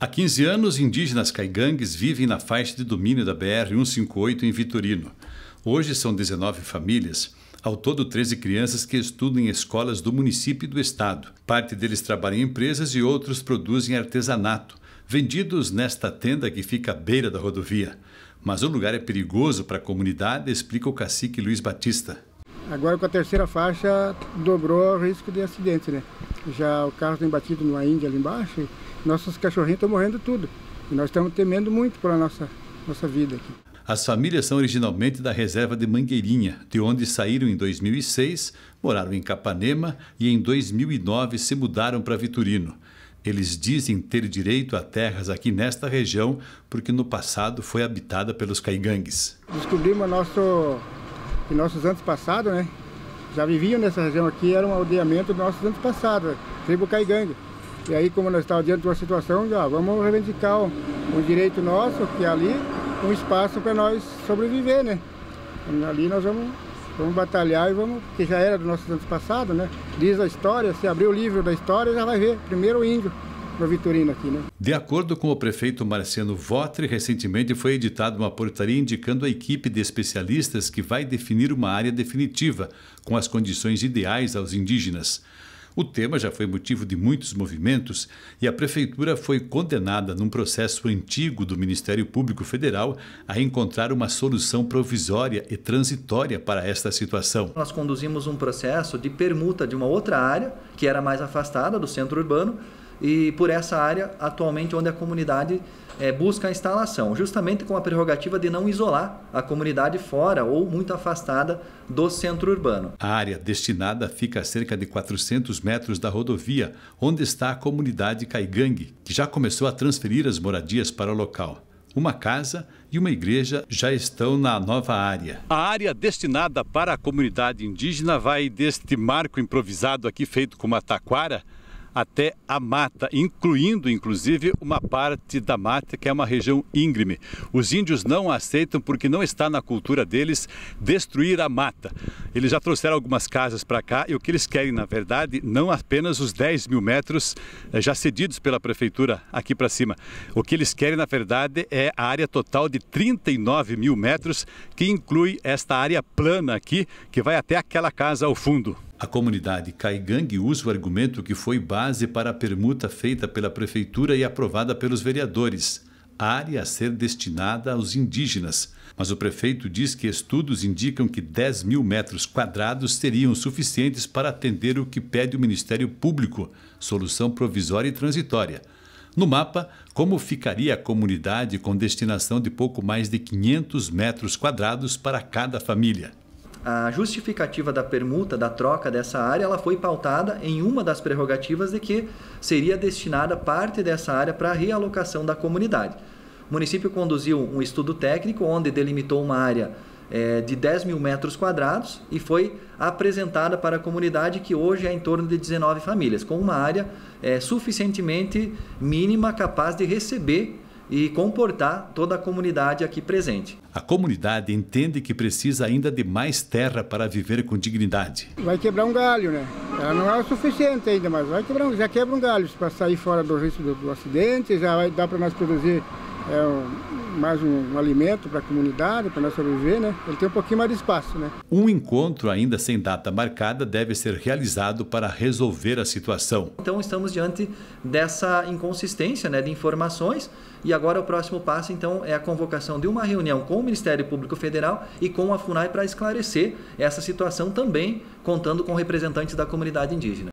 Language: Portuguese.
Há 15 anos, indígenas caigangues vivem na faixa de domínio da BR-158 em Vitorino. Hoje são 19 famílias, ao todo 13 crianças que estudam em escolas do município e do estado. Parte deles trabalha em empresas e outros produzem artesanato, vendidos nesta tenda que fica à beira da rodovia. Mas o lugar é perigoso para a comunidade, explica o cacique Luiz Batista. Agora com a terceira faixa dobrou o risco de acidente, né? Já o carro tem batido numa índia ali embaixo nossos cachorrinhos estão morrendo tudo. E nós estamos temendo muito pela nossa, nossa vida aqui. As famílias são originalmente da reserva de Mangueirinha, de onde saíram em 2006, moraram em Capanema e em 2009 se mudaram para Vitorino. Eles dizem ter direito a terras aqui nesta região porque no passado foi habitada pelos caigangues. Descobrimos nosso, que nossos antepassados né, já viviam nessa região aqui, era um aldeamento dos nossos antepassados, tribo caigangue. E aí, como nós estávamos diante de uma situação, já vamos reivindicar um, um direito nosso, que é ali um espaço para nós sobreviver, né? Ali nós vamos, vamos batalhar e vamos, que já era dos nossos anos passados, né? Diz a história, se abrir o livro da história, já vai ver, primeiro o índio. o Vitorino aqui, né? De acordo com o prefeito Marciano Votre, recentemente foi editada uma portaria indicando a equipe de especialistas que vai definir uma área definitiva, com as condições ideais aos indígenas. O tema já foi motivo de muitos movimentos e a prefeitura foi condenada num processo antigo do Ministério Público Federal a encontrar uma solução provisória e transitória para esta situação. Nós conduzimos um processo de permuta de uma outra área que era mais afastada do centro urbano e por essa área atualmente onde a comunidade é, busca a instalação, justamente com a prerrogativa de não isolar a comunidade fora ou muito afastada do centro urbano. A área destinada fica a cerca de 400 metros da rodovia, onde está a comunidade Caigangue, que já começou a transferir as moradias para o local. Uma casa e uma igreja já estão na nova área. A área destinada para a comunidade indígena vai deste marco improvisado aqui feito com uma taquara até a mata, incluindo inclusive uma parte da mata que é uma região íngreme. Os índios não aceitam porque não está na cultura deles destruir a mata. Eles já trouxeram algumas casas para cá e o que eles querem, na verdade, não apenas os 10 mil metros eh, já cedidos pela prefeitura aqui para cima. O que eles querem, na verdade, é a área total de 39 mil metros, que inclui esta área plana aqui, que vai até aquela casa ao fundo. A comunidade Caigangue usa o argumento que foi base para a permuta feita pela prefeitura e aprovada pelos vereadores, área a ser destinada aos indígenas. Mas o prefeito diz que estudos indicam que 10 mil metros quadrados seriam suficientes para atender o que pede o Ministério Público, solução provisória e transitória. No mapa, como ficaria a comunidade com destinação de pouco mais de 500 metros quadrados para cada família? a justificativa da permuta, da troca dessa área, ela foi pautada em uma das prerrogativas de que seria destinada parte dessa área para a realocação da comunidade. O município conduziu um estudo técnico onde delimitou uma área é, de 10 mil metros quadrados e foi apresentada para a comunidade que hoje é em torno de 19 famílias, com uma área é, suficientemente mínima capaz de receber e comportar toda a comunidade aqui presente. A comunidade entende que precisa ainda de mais terra para viver com dignidade. Vai quebrar um galho, né? Ela não é o suficiente ainda, mas vai quebrar já quebra um galho para sair fora do risco do, do acidente, já vai, dá para nós produzir é um, mais um, um alimento para a comunidade, para nós sobreviver, né? Ele tem um pouquinho mais de espaço, né? Um encontro ainda sem data marcada deve ser realizado para resolver a situação. Então estamos diante dessa inconsistência, né, de informações e agora o próximo passo então é a convocação de uma reunião com o Ministério Público Federal e com a FUNAI para esclarecer essa situação também, contando com representantes da comunidade indígena.